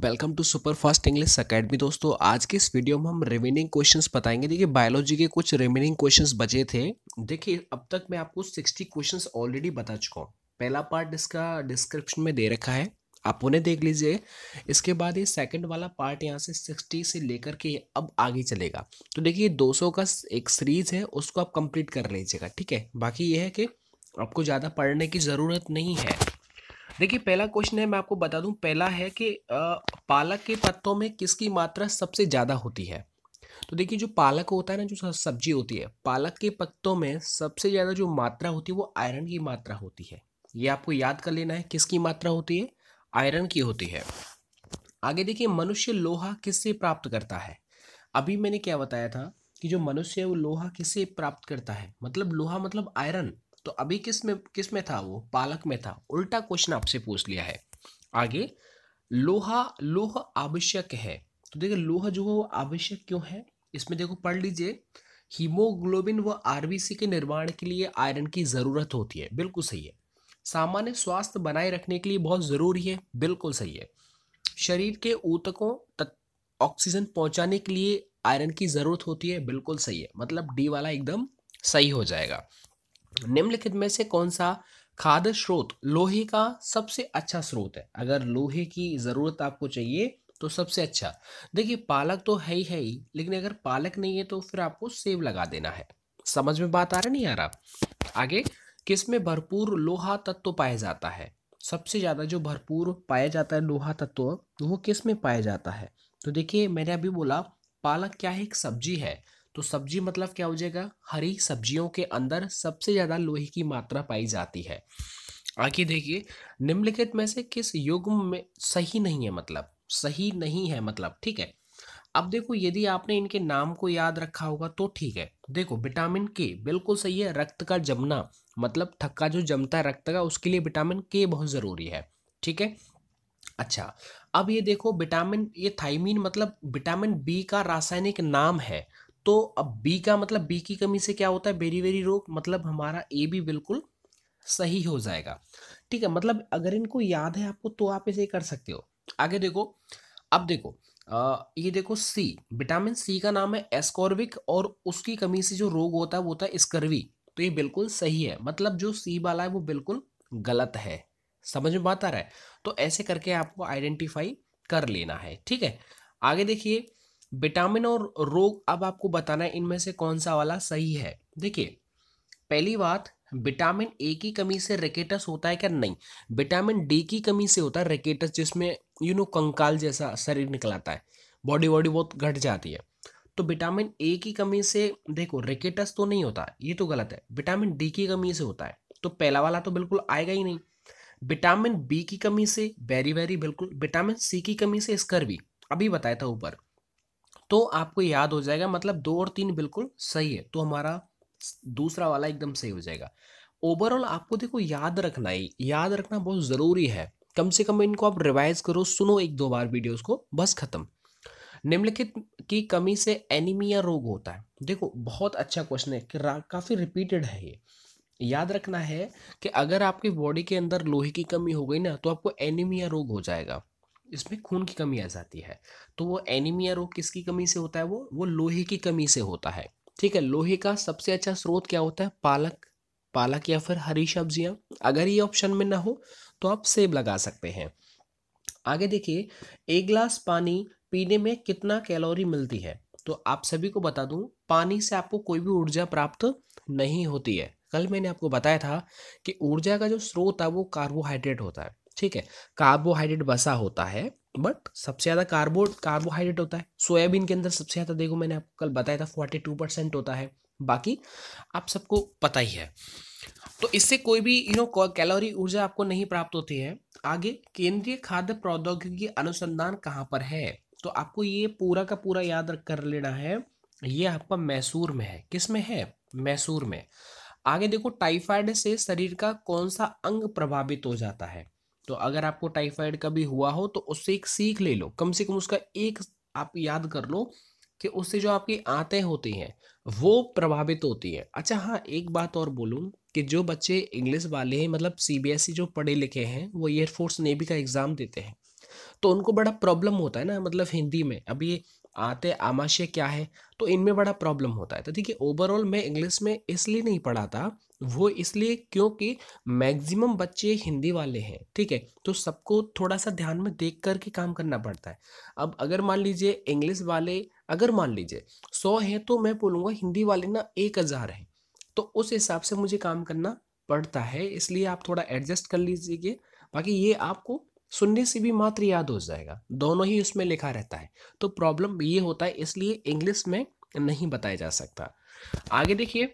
welcome to super fast English academy दोस्तों आज के इस वीडियो में हम रिमेनिंग क्वेश्चंस बताएंगे देखिए बायोलॉजी के कुछ रिमेनिंग क्वेश्चंस बचे थे देखिए अब तक मैं आपको सिक्सटी क्वेश्चंस ऑलरेडी बता चुका हूँ पहला पार्ट इसका डिस्क्रिप्शन में दे रखा है आप उन्हें देख लीजिए इसके बाद ये सेकेंड वाला पार्ट यहाँ से सिक्सटी से लेकर के अब आगे चलेगा तो देखिए दो सौ का एक सीरीज है उसको आप कंप्लीट कर लीजिएगा ठीक है बाकी ये है कि आपको ज़्यादा पढ़ने की ज़रूरत नहीं है देखिए पहला क्वेश्चन है मैं आपको बता दूं पहला है कि पालक के पत्तों में किसकी मात्रा सबसे ज़्यादा होती है तो देखिए जो पालक होता है ना जो सब्जी होती है पालक के पत्तों में सबसे ज़्यादा जो मात्रा होती है वो आयरन की मात्रा होती है ये आपको याद कर लेना है किसकी मात्रा होती है आयरन की होती है आगे देखिए मनुष्य लोहा किससे प्राप्त करता है अभी मैंने क्या बताया था कि जो मनुष्य है वो लोहा किससे प्राप्त करता है मतलब लोहा मतलब आयरन तो अभी किस में किस में था वो पालक में था उल्टा क्वेश्चन आपसे पूछ लिया है आगे लोहा लोह आवश्यक है तो देखिए लोह जो है वो आवश्यक क्यों है इसमें देखो पढ़ लीजिए हीमोग्लोबिन व आरबीसी के निर्माण के लिए आयरन की ज़रूरत होती है बिल्कुल सही है सामान्य स्वास्थ्य बनाए रखने के लिए बहुत ज़रूरी है बिल्कुल सही है शरीर के ऊतकों तक ऑक्सीजन पहुंचाने के लिए आयरन की ज़रूरत होती है बिल्कुल सही है मतलब डी वाला एकदम सही हो जाएगा निम्नलिखित में से कौन सा खाद्य स्रोत लोहे का सबसे अच्छा स्रोत है अगर लोहे की ज़रूरत आपको चाहिए तो सबसे अच्छा देखिए पालक तो है ही है ही लेकिन अगर पालक नहीं है तो फिर आपको सेब लगा देना है समझ में बात आ रहा नहीं आ रहा आगे किस में भरपूर लोहा तत्व पाया जाता है सबसे ज़्यादा जो भरपूर पाया जाता है लोहा तत्व वो किस में पाया जाता है तो देखिए मैंने अभी बोला पालक क्या है एक सब्जी है तो सब्जी मतलब क्या हो जाएगा हरी सब्जियों के अंदर सबसे ज़्यादा लोहे की मात्रा पाई जाती है आगे देखिए निम्नलिखित में से किस युग्म में सही नहीं है मतलब सही नहीं है मतलब ठीक है अब देखो यदि आपने इनके नाम को याद रखा होगा तो ठीक है देखो विटामिन के बिल्कुल सही है रक्त का जमना मतलब थक्का जो जमता है रक्त का उसके लिए विटामिन के बहुत ज़रूरी है ठीक है अच्छा अब ये देखो विटामिन ये थाइमिन मतलब विटामिन बी का रासायनिक नाम है तो अब बी का मतलब बी की कमी से क्या होता है बेरी वेरी रोग मतलब हमारा ए भी बिल्कुल सही हो जाएगा ठीक है मतलब अगर इनको याद है आपको तो आप इसे कर सकते हो आगे देखो अब देखो आ, ये देखो सी विटामिन सी का नाम है एस्कॉर्विक और उसकी कमी से जो रोग होता है वो होता है स्कर्वी तो ये बिल्कुल सही है मतलब जो सी वाला है वो बिल्कुल गलत है समझ में बात आ रहा है तो ऐसे करके आपको आइडेंटिफाई कर लेना है ठीक है आगे देखिए विटामिन और रोग अब आपको बताना है इनमें से कौन सा वाला सही है देखिए पहली बात विटामिन ए की कमी से रेकेटस होता है क्या नहीं विटामिन डी की कमी से होता है रेकेटस जिसमें यू नो कंकाल जैसा शरीर निकल आता है बॉडी बॉडी बहुत घट जाती है तो विटामिन ए की कमी से देखो रेकेटस तो नहीं होता ये तो गलत है विटामिन डी की कमी से होता है तो पहला वाला तो बिल्कुल आएगा ही नहीं विटामिन बी की कमी से वेरी वेरी बिल्कुल विटामिन सी की कमी से स्कर्वी भी अभी बताया था ऊपर तो आपको याद हो जाएगा मतलब दो और तीन बिल्कुल सही है तो हमारा दूसरा वाला एकदम सही हो जाएगा ओवरऑल आपको देखो याद रखना ही याद रखना बहुत ज़रूरी है कम से कम इनको आप रिवाइज करो सुनो एक दो बार वीडियोज़ को बस ख़त्म निम्नलिखित की कमी से एनीमिया रोग होता है देखो बहुत अच्छा क्वेश्चन है कि काफ़ी रिपीटेड है ये याद रखना है कि अगर आपकी बॉडी के अंदर लोहे की कमी हो गई ना तो आपको एनीमिया रोग हो जाएगा इसमें खून की कमी आ जाती है तो वो एनीमिया रोग किसकी कमी से होता है वो वो लोहे की कमी से होता है ठीक है लोहे का सबसे अच्छा स्रोत क्या होता है पालक पालक या फिर हरी सब्जियां अगर ये ऑप्शन में ना हो तो आप सेब लगा सकते हैं आगे देखिए एक गिलास पानी पीने में कितना कैलोरी मिलती है तो आप सभी को बता दूं पानी से आपको कोई भी ऊर्जा प्राप्त नहीं होती है कल मैंने आपको बताया था कि ऊर्जा का जो स्रोत है वो कार्बोहाइड्रेट होता है ठीक है कार्बोहाइड्रेट बसा होता है बट सबसे ज़्यादा कार्बो कार्बोहाइड्रेट होता है सोयाबीन के अंदर सबसे ज़्यादा देखो मैंने आपको कल बताया था फोर्टी टू परसेंट होता है बाकी आप सबको पता ही है तो इससे कोई भी यू नो कैलोरी ऊर्जा आपको नहीं प्राप्त होती है आगे केंद्रीय खाद्य प्रौद्योगिकी अनुसंधान कहाँ पर है तो आपको ये पूरा का पूरा याद कर लेना है ये आपका मैसूर में है किस में है मैसूर में आगे देखो टाइफाइड से शरीर का कौन सा अंग प्रभावित हो जाता है तो अगर आपको टाइफाइड का भी हुआ हो तो उससे एक सीख ले लो कम से कम उसका एक आप याद कर लो कि उससे जो आपकी आते होती हैं वो प्रभावित होती है अच्छा हाँ एक बात और बोलूँ कि जो बच्चे इंग्लिश वाले हैं मतलब सीबीएसई e जो पढ़े लिखे हैं वो एयरफोर्स नेवी का एग्ज़ाम देते हैं तो उनको बड़ा प्रॉब्लम होता है ना मतलब हिंदी में अब ये आते आमाशय क्या है तो इनमें बड़ा प्रॉब्लम होता है तो ठीक है ओवरऑल मैं इंग्लिश में इसलिए नहीं पढ़ाता वो इसलिए क्योंकि मैक्सिमम बच्चे हिंदी वाले हैं ठीक है तो सबको थोड़ा सा ध्यान में देख कर के काम करना पड़ता है अब अगर मान लीजिए इंग्लिश वाले अगर मान लीजिए सौ हैं तो मैं बोलूँगा हिंदी वाले ना एक हज़ार हैं तो उस हिसाब से मुझे काम करना पड़ता है इसलिए आप थोड़ा एडजस्ट कर लीजिए बाकी ये आपको सुनने से भी मात्र याद हो जाएगा दोनों ही उसमें लिखा रहता है तो प्रॉब्लम ये होता है इसलिए इंग्लिश में नहीं बताया जा सकता आगे देखिए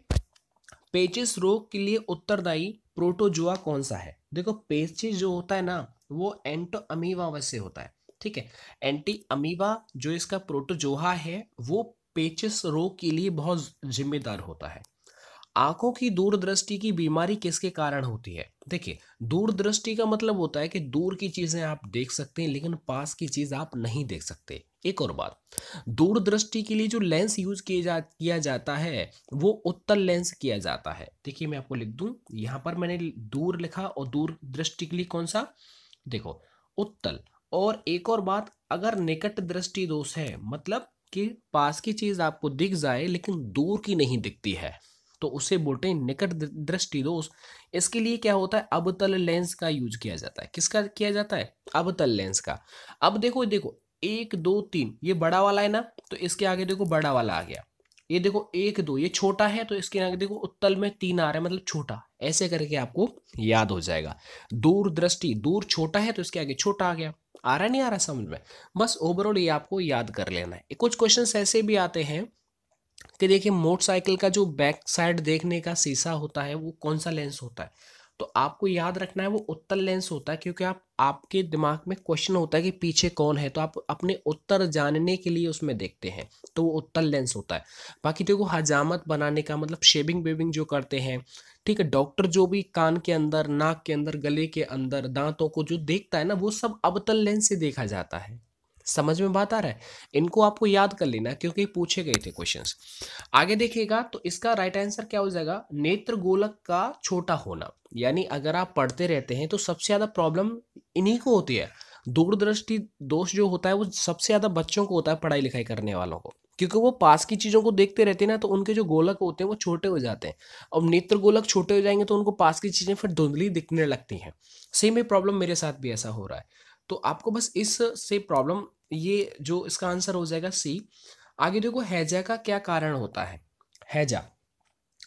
पेचिस रोग के लिए उत्तरदायी प्रोटोजुआ कौन सा है देखो पेचिस जो होता है ना वो एंटो अमीवा से होता है ठीक है एंटी अमीवा जो इसका प्रोटोजोहा है वो पेचिस रोग के लिए बहुत जिम्मेदार होता है आंखों की दूरदृष्टि की बीमारी किसके कारण होती है देखिए दूरदृष्टि का मतलब होता है कि दूर की चीज़ें आप देख सकते हैं लेकिन पास की चीज़ आप नहीं देख सकते एक और बात दूरदृष्टि के लिए जो लेंस यूज किए जा किया जाता है वो उत्तल लेंस किया जाता है देखिए मैं आपको लिख दूं यहां पर मैंने दूर लिखा और दूरदृष्टि के लिए कौन सा देखो उत्तल और एक और बात अगर निकट दृष्टि दोष है मतलब कि पास की चीज़ आपको दिख जाए लेकिन दूर की नहीं दिखती है तो उसे बोलते हैं निकट दृष्टि दोष इसके लिए क्या होता है अबतल लेंस का यूज किया जाता है किसका किया जाता है अबतल लेंस का अब देखो देखो एक दो तीन ये बड़ा वाला है ना तो इसके आगे देखो बड़ा वाला आ गया ये देखो एक दो ये छोटा है तो इसके आगे देखो उत्तल में तीन आ रहा है मतलब छोटा ऐसे करके आपको याद हो जाएगा दूर दृष्टि दूर छोटा है तो इसके आगे छोटा आ गया आ रहा नहीं आ रहा समझ में बस ओवरऑल ये आपको याद कर लेना है कुछ क्वेश्चन ऐसे भी आते हैं कि देखिए मोटरसाइकिल का जो बैक साइड देखने का शीशा होता है वो कौन सा लेंस होता है तो आपको याद रखना है वो उत्तर लेंस होता है क्योंकि आप आपके दिमाग में क्वेश्चन होता है कि पीछे कौन है तो आप अपने उत्तर जानने के लिए उसमें देखते हैं तो वो उत्तर लेंस होता है बाकी देखो हजामत बनाने का मतलब शेविंग वेविंग जो करते हैं ठीक है डॉक्टर जो भी कान के अंदर नाक के अंदर गले के अंदर दांतों को जो देखता है ना वो सब अबतल लेंस से देखा जाता है समझ में बात आ रहा है इनको आपको याद कर लेना क्योंकि पूछे गए थे क्वेश्चंस आगे देखिएगा तो इसका राइट आंसर क्या हो जाएगा नेत्र गोलक का छोटा होना यानी अगर आप पढ़ते रहते हैं तो सबसे ज़्यादा प्रॉब्लम इन्हीं को होती है दूरदृष्टि दोष जो होता है वो सबसे ज़्यादा बच्चों को होता है पढ़ाई लिखाई करने वालों को क्योंकि वो पास की चीज़ों को देखते रहते हैं ना तो उनके जो गोलक होते हैं वो छोटे हो जाते हैं अब नेत्र गोलक छोटे हो जाएंगे तो उनको पास की चीज़ें फिर धुंधली दिखने लगती हैं सेम ही प्रॉब्लम मेरे साथ भी ऐसा हो रहा है तो आपको बस इस से प्रॉब्लम ये जो इसका आंसर हो जाएगा सी आगे देखो हैजा का क्या कारण होता है हैजा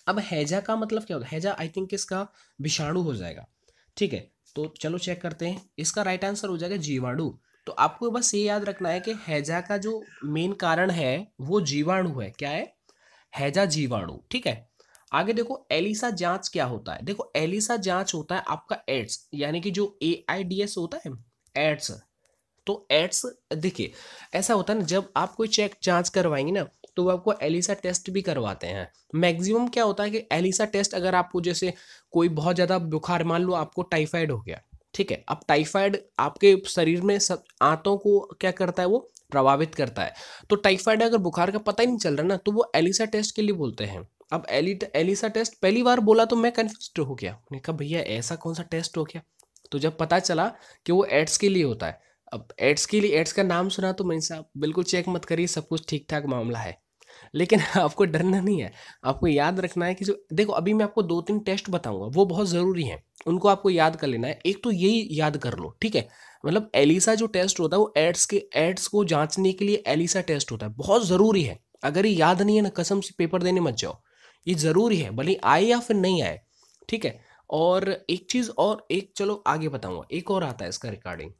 अब हैजा का मतलब क्या होता है हैजा आई थिंक इसका विषाणु हो जाएगा ठीक है तो चलो चेक करते हैं इसका राइट आंसर हो जाएगा जीवाणु तो आपको बस ये याद रखना है कि हैजा का जो मेन कारण है वो जीवाणु है क्या है हैजा जीवाणु ठीक है आगे देखो एलिसा जांच क्या होता है देखो एलिसा जांच होता है आपका एड्स यानी कि जो ए आई डी एस होता है एड्स तो एड्स देखिए ऐसा होता है ना जब आप कोई चेक जांच करवाएंगे ना तो वो आपको एलिसा टेस्ट भी करवाते हैं मैक्सिमम क्या होता है कि एलिसा टेस्ट अगर आपको जैसे कोई बहुत ज़्यादा बुखार मान लो आपको टाइफाइड हो गया ठीक है अब टाइफाइड आपके शरीर में सब आंतों को क्या करता है वो प्रभावित करता है तो टाइफाइड अगर बुखार का पता ही नहीं चल रहा ना तो वो एलिसा टेस्ट के लिए बोलते हैं अब एलि एलिसा टेस्ट पहली बार बोला तो मैं कन्फ्यूज हो गया मैंने कहा भैया ऐसा कौन सा टेस्ट हो गया तो जब पता चला कि वो एड्स के लिए होता है अब एड्स के लिए एड्स का नाम सुना तो मैं साहब बिल्कुल चेक मत करिए सब कुछ ठीक ठाक मामला है लेकिन आपको डरना नहीं है आपको याद रखना है कि जो देखो अभी मैं आपको दो तीन टेस्ट बताऊंगा वो बहुत ज़रूरी हैं उनको आपको याद कर लेना है एक तो यही याद कर लो ठीक है मतलब एलिसा जो टेस्ट होता है वो एड्स के एड्स को जांचने के लिए एलिसा टेस्ट होता है बहुत ज़रूरी है अगर ये याद नहीं है ना कसम से पेपर देने मत जाओ ये ज़रूरी है भले आए या फिर नहीं आए ठीक है और एक चीज़ और एक चलो आगे बताऊँगा एक और आता है इसका रिकॉर्डिंग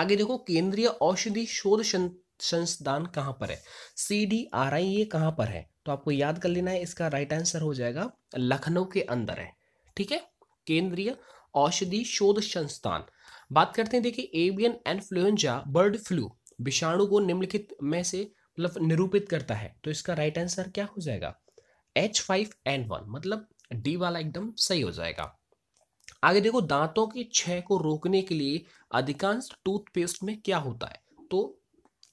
आगे देखो केंद्रीय औषधि शोध संस्थान कहाँ पर है सी डी आर आई ये कहाँ पर है तो आपको याद कर लेना है इसका राइट आंसर हो जाएगा लखनऊ के अंदर है ठीक है केंद्रीय औषधि शोध संस्थान बात करते हैं देखिए एवियन एन्फ्लुएंजा बर्ड फ्लू विषाणु को निम्नलिखित में से मतलब निरूपित करता है तो इसका राइट आंसर क्या हो जाएगा एच फाइव एन वन मतलब डी वाला एकदम सही हो जाएगा आगे देखो दांतों की क्षय को रोकने के लिए अधिकांश टूथपेस्ट में क्या होता है तो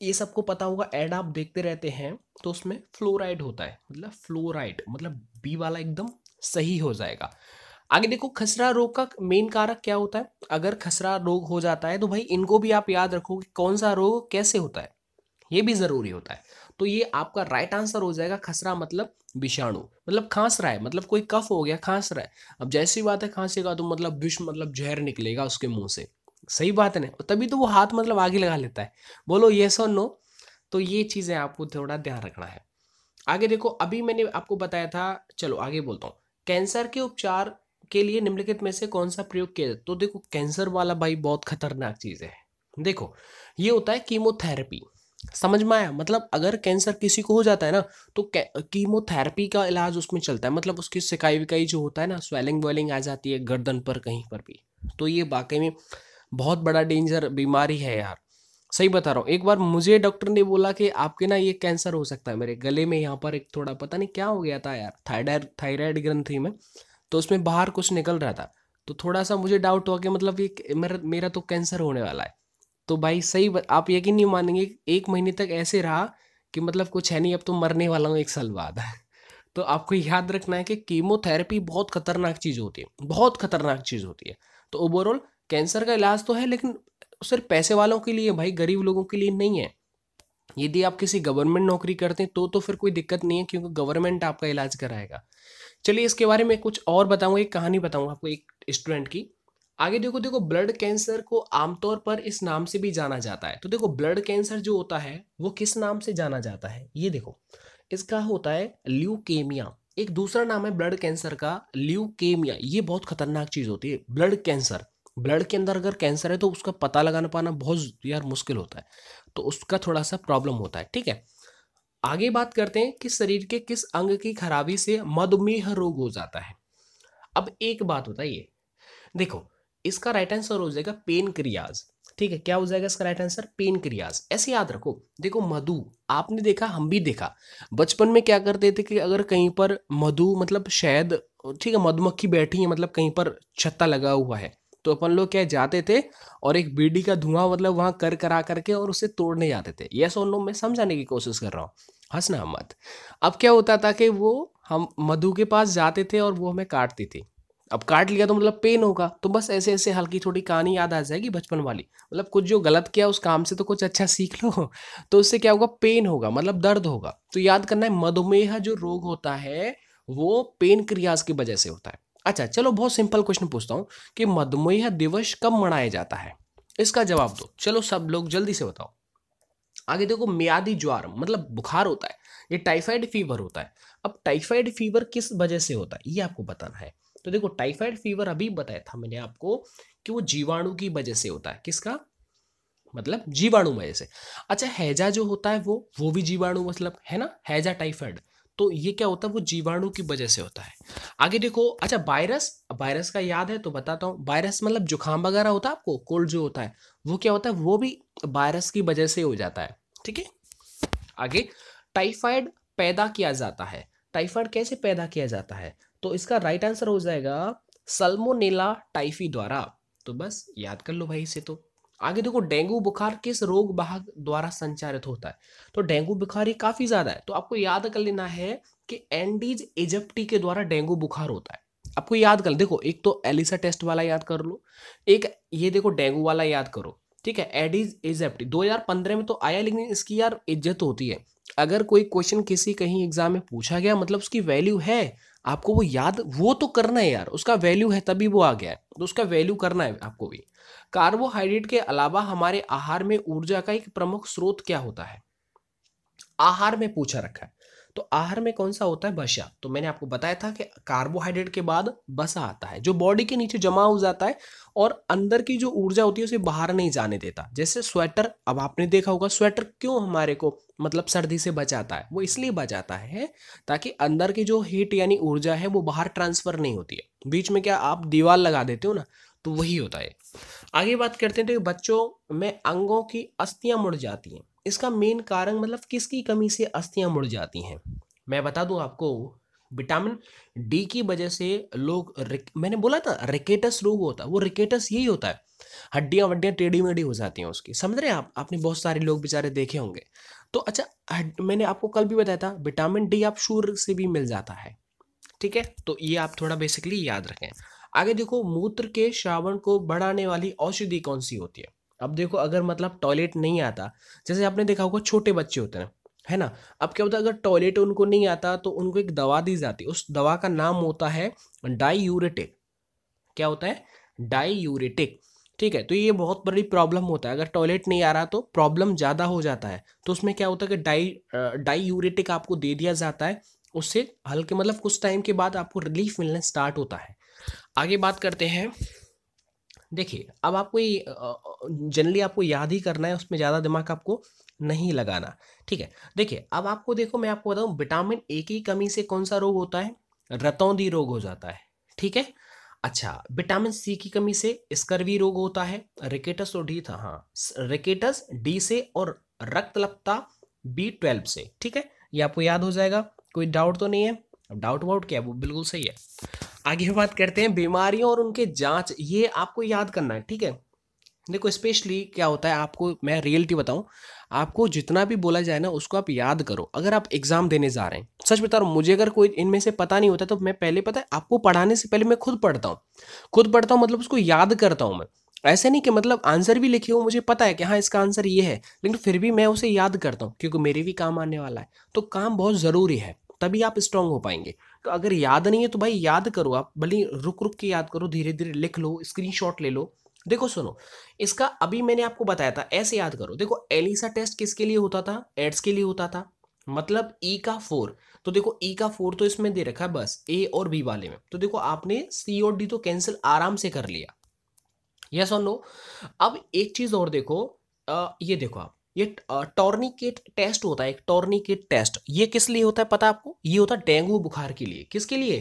ये सबको पता होगा एड आप देखते रहते हैं तो उसमें फ्लोराइड होता है मतलब फ्लोराइड मतलब बी वाला एकदम सही हो जाएगा आगे देखो खसरा रोग का मेन कारक क्या होता है अगर खसरा रोग हो जाता है तो भाई इनको भी आप याद रखो कि कौन सा रोग कैसे होता है ये भी ज़रूरी होता है तो ये आपका राइट आंसर हो जाएगा खसरा मतलब विषाणु मतलब खांस रहा है मतलब कोई कफ हो गया खांस रहा है अब जैसी बात है खांसेगा तो मतलब विष मतलब जहर निकलेगा उसके मुंह से सही बात है ना तभी तो वो हाथ मतलब आगे लगा लेता है बोलो ये और नो तो ये चीज़ें आपको थोड़ा ध्यान रखना है आगे देखो अभी मैंने आपको बताया था चलो आगे बोलता हूँ कैंसर के उपचार के लिए निम्नलिखित में से कौन सा प्रयोग किया जाता तो देखो कैंसर वाला भाई बहुत खतरनाक चीज़ है देखो ये होता है कीमोथेरेपी समझ में आया मतलब अगर कैंसर किसी को हो जाता है ना तो कीमोथेरेपी का इलाज उसमें चलता है मतलब उसकी सिकाई विकाई जो होता है ना स्वेलिंग वेलिंग आ जाती है गर्दन पर कहीं पर भी तो ये वाकई में बहुत बड़ा डेंजर बीमारी है यार सही बता रहा हूँ एक बार मुझे डॉक्टर ने बोला कि आपके ना ये कैंसर हो सकता है मेरे गले में यहाँ पर एक थोड़ा पता नहीं क्या हो गया था यार थायराइड थायराइड ग्रंथि में तो उसमें बाहर कुछ निकल रहा था तो थोड़ा सा मुझे डाउट हुआ कि मतलब ये मेरा मेरा तो कैंसर होने वाला है तो भाई सही आप यकीन नहीं मानेंगे एक महीने तक ऐसे रहा कि मतलब कुछ है नहीं अब तो मरने वाला हूँ एक साल बाद तो आपको याद रखना है कि कीमोथेरेपी बहुत खतरनाक चीज़ होती है बहुत खतरनाक चीज़ होती है तो ओवरऑल कैंसर का इलाज तो है लेकिन सिर्फ पैसे वालों के लिए भाई गरीब लोगों के लिए नहीं है यदि आप किसी गवर्नमेंट नौकरी करते हैं तो तो फिर कोई दिक्कत नहीं है क्योंकि गवर्नमेंट आपका इलाज कराएगा चलिए इसके बारे में कुछ और बताऊँगा एक कहानी बताऊँगा आपको एक स्टूडेंट की आगे देखो देखो ब्लड कैंसर को आमतौर पर इस नाम से भी जाना जाता है तो देखो ब्लड कैंसर जो होता है वो किस नाम से जाना जाता है ये देखो इसका होता है ल्यूकेमिया एक दूसरा नाम है ब्लड कैंसर का ल्यूकेमिया ये बहुत खतरनाक चीज़ होती है ब्लड कैंसर ब्लड के अंदर अगर कैंसर है तो उसका पता लगाना पाना बहुत यार मुश्किल होता है तो उसका थोड़ा सा प्रॉब्लम होता है ठीक है आगे बात करते हैं कि शरीर के किस अंग की खराबी से मधुमेह रोग हो जाता है अब एक बात बताइए देखो इसका राइट आंसर हो जाएगा पेन क्रियाज ठीक है क्या हो जाएगा इसका राइट आंसर पेन क्रियाज ऐसे याद रखो देखो मधु आपने देखा हम भी देखा बचपन में क्या करते थे कि अगर कहीं पर मधु मतलब शायद ठीक है मधुमक्खी बैठी है मतलब कहीं पर छत्ता लगा हुआ है तो अपन लोग क्या जाते थे और एक बीडी का धुआं मतलब वहां कर करा करके और उसे तोड़ने जाते थे ये सो मैं समझाने की कोशिश कर रहा हूँ हंसना मत अब क्या होता था कि वो हम मधु के पास जाते थे और वो हमें काटती थी अब काट लिया तो मतलब पेन होगा तो बस ऐसे ऐसे हल्की थोड़ी कहानी याद आ जाएगी बचपन वाली मतलब कुछ जो गलत किया उस काम से तो कुछ अच्छा सीख लो तो उससे क्या होगा पेन होगा मतलब दर्द होगा तो याद करना है मधुमेह जो रोग होता है वो पेन क्रियाज की वजह से होता है अच्छा चलो बहुत सिंपल क्वेश्चन पूछता हूँ कि मधुमेह दिवस कब मनाया जाता है इसका जवाब दो चलो सब लोग जल्दी से बताओ आगे देखो मियादी ज्वार मतलब बुखार होता है ये टाइफाइड फीवर होता है अब टाइफाइड फीवर किस वजह से होता है ये आपको बताना है तो देखो टाइफाइड फीवर अभी बताया था मैंने आपको कि वो जीवाणु की वजह से होता है किसका मतलब जीवाणु वजह से अच्छा हैजा जो होता है वो वो भी जीवाणु मतलब है ना हैजा टाइफाइड तो ये क्या होता है वो जीवाणु की वजह से होता है आगे देखो अच्छा वायरस वायरस का याद है तो बताता हूँ वायरस मतलब जुकाम वगैरह होता है आपको कोल्ड जो होता है वो क्या होता है वो भी वायरस की वजह से हो जाता है ठीक है आगे टाइफाइड पैदा किया जाता है टाइफाइड कैसे पैदा किया जाता है तो इसका राइट आंसर हो जाएगा सलमोनेला टाइफी द्वारा तो बस याद कर लो भाई इसे तो आगे देखो डेंगू बुखार किस रोग बाहक द्वारा संचारित होता है तो डेंगू बुखार ये काफी ज्यादा है तो आपको याद कर लेना है कि एंडीज एजप्टी के द्वारा डेंगू बुखार होता है आपको याद कर देखो एक तो एलिसा टेस्ट वाला याद कर लो एक ये देखो डेंगू वाला याद करो ठीक है एडीज इजिप्टी दो में तो आया लेकिन इसकी यार इज्जत होती है अगर कोई क्वेश्चन किसी कहीं एग्जाम में पूछा गया मतलब उसकी वैल्यू है आपको वो याद वो तो करना है यार उसका वैल्यू है तभी वो आ गया है तो उसका वैल्यू करना है आपको भी कार्बोहाइड्रेट के अलावा हमारे आहार में ऊर्जा का एक प्रमुख स्रोत क्या होता है आहार में पूछा रखा है तो आहार में कौन सा होता है बसा तो मैंने आपको बताया था कि कार्बोहाइड्रेट के बाद बसा आता है जो बॉडी के नीचे जमा हो जाता है और अंदर की जो ऊर्जा होती है उसे बाहर नहीं जाने देता जैसे स्वेटर अब आपने देखा होगा स्वेटर क्यों हमारे को मतलब सर्दी से बचाता है वो इसलिए बचाता है ताकि अंदर की जो हीट यानी ऊर्जा है वो बाहर ट्रांसफर नहीं होती है बीच में क्या आप दीवार लगा देते हो ना तो वही होता है आगे बात करते हैं तो बच्चों में अंगों की अस्थियां मुड़ जाती हैं इसका मेन कारण मतलब किसकी कमी से अस्थियाँ मुड़ जाती हैं मैं बता दूं आपको विटामिन डी की वजह से लोग मैंने बोला था रिकेटस रोग होता है वो रिकेटस यही होता है हड्डियाँ वड्डियाँ टेढ़ी मेढ़ी हो जाती हैं उसकी समझ रहे हैं आप आपने बहुत सारे लोग बेचारे देखे होंगे तो अच्छा मैंने आपको कल भी बताया था विटामिन डी आप सूर्य से भी मिल जाता है ठीक है तो ये आप थोड़ा बेसिकली याद रखें आगे देखो मूत्र के श्रावण को बढ़ाने वाली औषधि कौन सी होती है अब देखो अगर मतलब टॉयलेट नहीं आता जैसे आपने देखा होगा छोटे बच्चे होते हैं है ना अब क्या होता है अगर टॉयलेट उनको नहीं आता तो उनको एक दवा दी जाती है उस दवा का नाम होता है डाईयूरेटिक क्या होता है डाईयूरेटिक ठीक है तो ये बहुत बड़ी प्रॉब्लम होता है अगर टॉयलेट नहीं आ रहा तो प्रॉब्लम ज़्यादा हो जाता है तो उसमें क्या होता है कि डाई डाईयूरेटिक आपको दे दिया जाता है उससे हल्के मतलब कुछ टाइम के बाद आपको रिलीफ मिलना स्टार्ट होता है आगे बात करते हैं देखिए अब आपको ये जनरली आपको याद ही करना है उसमें ज़्यादा दिमाग आपको नहीं लगाना ठीक है देखिए अब आपको देखो मैं आपको बताऊँ विटामिन ए की कमी से कौन सा रोग होता है रतौंदी रोग हो जाता है ठीक है अच्छा विटामिन सी की कमी से स्कर्वी रोग होता है रिकेटस और डी था हाँ रिकेटस डी से और रक्तलपता बी ट्वेल्व से ठीक है ये आपको याद हो जाएगा कोई डाउट तो नहीं है डाउट वाउट क्या है वो बिल्कुल सही है आगे बात करते हैं बीमारियों और उनके जांच ये आपको याद करना है ठीक है देखो स्पेशली क्या होता है आपको मैं रियलिटी बताऊं आपको जितना भी बोला जाए ना उसको आप याद करो अगर आप एग्ज़ाम देने जा रहे हैं सच बता रहा मुझे अगर कोई इनमें से पता नहीं होता तो मैं पहले पता है आपको पढ़ाने से पहले मैं खुद पढ़ता हूँ खुद पढ़ता हूँ मतलब उसको याद करता हूँ मैं ऐसे नहीं कि मतलब आंसर भी लिखे हो मुझे पता है कि हाँ इसका आंसर ये है लेकिन फिर भी मैं उसे याद करता हूँ क्योंकि मेरे भी काम आने वाला है तो काम बहुत ज़रूरी है तभी आप स्ट्रांग हो पाएंगे तो अगर याद नहीं है तो भाई याद करो आप भले रुक रुक के याद करो धीरे धीरे लिख लो स्क्रीनशॉट ले लो देखो सुनो इसका अभी मैंने आपको बताया था ऐसे याद करो देखो एलिसा टेस्ट किसके लिए होता था एड्स के लिए होता था मतलब ई e का फोर तो देखो ई e का फोर तो इसमें दे रखा है बस ए और बी वाले में तो देखो आपने सी और डी तो कैंसिल आराम से कर लिया यस और नो अब एक चीज़ और देखो आ, ये देखो आप ये टॉर्निकेट टेस्ट होता है एक टॉर्निकेट टेस्ट ये किस लिए होता है पता आपको ये होता है डेंगू बुखार के लिए किसके लिए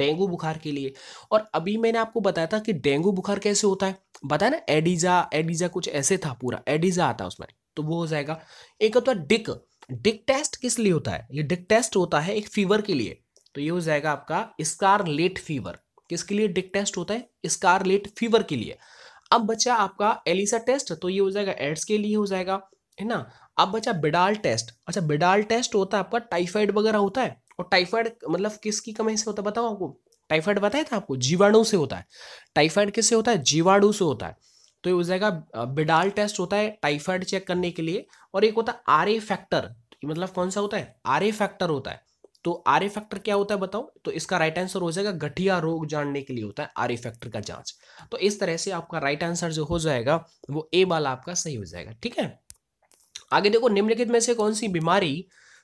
डेंगू बुखार के लिए और अभी मैंने आपको बताया था कि डेंगू बुखार कैसे होता है बताया ना एडिजा एडिजा कुछ ऐसे था पूरा एडिजा आता उसमें तो वो हो जाएगा एक होता है डिक डिक टेस्ट किस लिए होता है ये डिक टेस्ट होता है एक फीवर के लिए तो ये हो जाएगा आपका स्कारलेट फीवर किसके लिए डिक टेस्ट होता है स्कारलेट फीवर के लिए अब बचा आपका एलिसा टेस्ट तो ये हो जाएगा एड्स के लिए हो जाएगा है ना अब बचा बिडाल टेस्ट अच्छा बिडाल टेस्ट होता है आपका टाइफाइड वगैरह होता है और टाइफाइड मतलब किसकी कमी से होता है बताओ आपको टाइफाइड बताया था आपको जीवाणु से होता है टाइफाइड किससे होता है जीवाणु से होता है तो ये हो जाएगा बिडाल टेस्ट होता है टाइफाइड चेक करने के लिए और एक होता है आर ए फैक्टर मतलब कौन सा होता है आर ए फैक्टर होता है तो आर ए फैक्टर क्या होता है बताओ तो इसका राइट आंसर हो जाएगा गठिया रोग जानने के लिए होता है आर ए फैक्टर का जांच तो इस तरह से आपका राइट आंसर जो हो जाएगा वो ए वाला आपका सही हो जाएगा ठीक है आगे देखो निम्नलिखित में से कौन सी बीमारी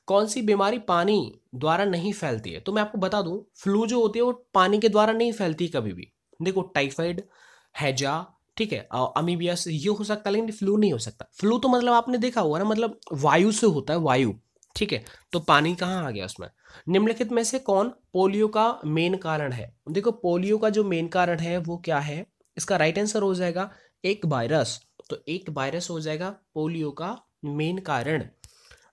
कौन सी बीमारी पानी द्वारा नहीं फैलती है तो मैं आपको बता दूं फ्लू जो होती है वो पानी के द्वारा नहीं फैलती कभी भी देखो टाइफाइड हैजा ठीक है अमीबियस ये हो सकता है लेकिन फ्लू नहीं हो सकता फ्लू तो मतलब आपने देखा हुआ ना मतलब वायु से होता है वायु ठीक है तो पानी कहाँ आ गया उसमें निम्नलिखित में से कौन पोलियो का मेन कारण है देखो पोलियो का जो मेन कारण है वो क्या है इसका राइट आंसर हो जाएगा एक वायरस तो एक वायरस हो जाएगा पोलियो का मेन कारण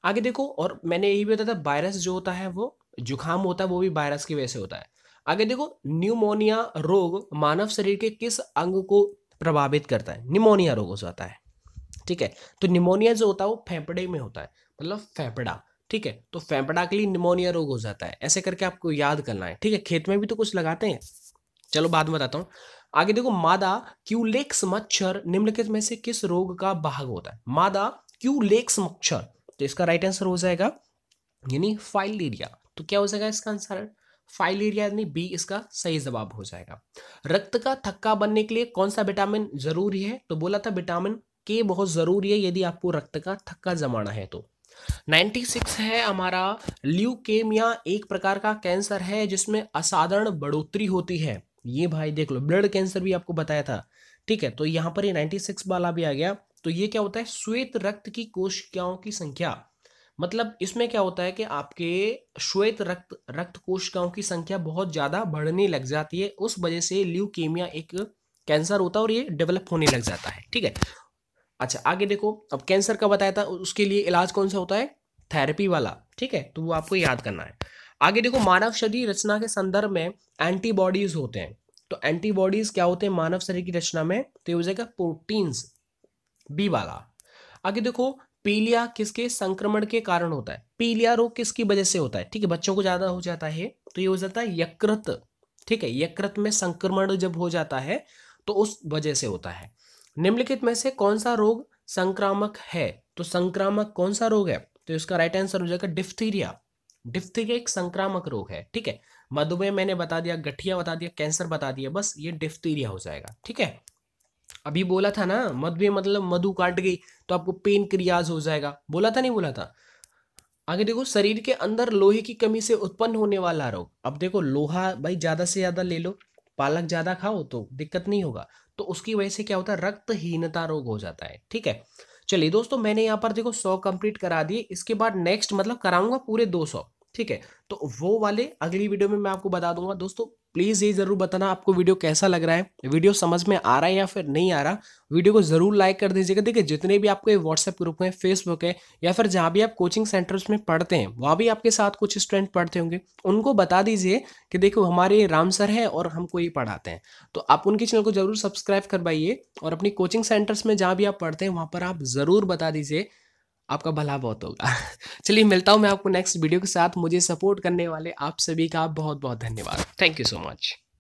आगे देखो और मैंने यही भी बताया था वायरस जो होता है वो जुखाम होता है वो भी वायरस की वजह से होता है आगे देखो न्यूमोनिया रोग मानव शरीर के किस अंग को प्रभावित करता है निमोनिया रोग हो जाता है ठीक है तो निमोनिया जो होता है वो फेफड़े में होता है मतलब फेफड़ा ठीक है तो फेफड़ा के लिए निमोनिया रोग हो जाता है ऐसे करके आपको याद करना है ठीक है खेत में भी तो कुछ लगाते हैं चलो बाद में बताता हूँ आगे देखो मादा क्यूलेक्स मच्छर निम्नलिखित में से किस रोग का भाग होता है मादा क्यू लेक्स मक्षर तो इसका राइट आंसर हो जाएगा यानी फाइल एरिया तो क्या हो जाएगा इसका आंसर फाइल एरिया यानी बी इसका सही जवाब हो जाएगा रक्त का थक्का बनने के लिए कौन सा विटामिन जरूरी है तो बोला था विटामिन के बहुत जरूरी है यदि आपको रक्त का थक्का जमाना है तो 96 है हमारा ल्यूकेमिया एक प्रकार का कैंसर है जिसमें असाधारण बढ़ोतरी होती है ये भाई देख लो ब्लड कैंसर भी आपको बताया था ठीक है तो यहाँ पर ये 96 वाला भी आ गया तो ये क्या होता है श्वेत रक्त की कोशिकाओं की संख्या मतलब इसमें क्या होता है कि आपके श्वेत रक्त रक्त कोशिकाओं की संख्या बहुत ज़्यादा बढ़ने लग जाती है उस वजह से ल्यूकेमिया एक कैंसर होता है और ये डेवलप होने लग जाता है ठीक है अच्छा आगे देखो अब कैंसर का बताया था उसके लिए इलाज कौन सा होता है थेरेपी वाला ठीक है तो वो आपको याद करना है आगे देखो मानव शरीर रचना के संदर्भ में एंटीबॉडीज होते हैं तो एंटीबॉडीज क्या होते हैं मानव शरीर की रचना में तो ये हो जाएगा प्रोटीन्स बी वाला आगे देखो पीलिया किसके संक्रमण के कारण होता है पीलिया रोग किसकी वजह से होता है ठीक है बच्चों को ज्यादा हो जाता है तो ये हो जाता है यकृत ठीक है यकृत में संक्रमण जब हो जाता है तो उस वजह से होता है निम्नलिखित में से कौन सा रोग संक्रामक है तो संक्रामक कौन सा रोग है तो इसका राइट आंसर हो जाएगा डिफ्थीरिया डिप्थीरिया एक संक्रामक रोग है ठीक है मधुमेह मैंने बता दिया गठिया बता दिया कैंसर बता दिया बस ये डिप्थीरिया हो जाएगा ठीक है अभी बोला था ना मधुमेह मतलब मधु काट गई तो आपको पेन क्रियाज हो जाएगा बोला था नहीं बोला था आगे देखो शरीर के अंदर लोहे की कमी से उत्पन्न होने वाला रोग अब देखो लोहा भाई ज़्यादा से ज़्यादा ले लो पालक ज़्यादा खाओ तो दिक्कत नहीं होगा तो उसकी वजह से क्या होता है रक्तहीनता रोग हो जाता है ठीक है चलिए दोस्तों मैंने यहाँ पर देखो सौ कंप्लीट करा दिए इसके बाद नेक्स्ट मतलब कराऊंगा पूरे दो सौ ठीक है तो वो वाले अगली वीडियो में मैं आपको बता दूंगा दोस्तों प्लीज़ ये ज़रूर बताना आपको वीडियो कैसा लग रहा है वीडियो समझ में आ रहा है या फिर नहीं आ रहा वीडियो को ज़रूर लाइक कर दीजिएगा देखिए जितने भी आपके व्हाट्सएप ग्रुप हैं फेसबुक है या फिर जहाँ भी आप कोचिंग सेंटर्स में पढ़ते हैं वहाँ भी आपके साथ कुछ स्टूडेंट पढ़ते होंगे उनको बता दीजिए कि देखो हमारे राम सर हैं और हमको ये पढ़ाते हैं तो आप उनके चैनल को ज़रूर सब्सक्राइब करवाइए और अपनी कोचिंग सेंटर्स में जहाँ भी आप पढ़ते हैं वहाँ पर आप ज़रूर बता दीजिए आपका भला बहुत होगा चलिए मिलता हूँ मैं आपको नेक्स्ट वीडियो के साथ मुझे सपोर्ट करने वाले आप सभी का बहुत बहुत धन्यवाद थैंक यू सो मच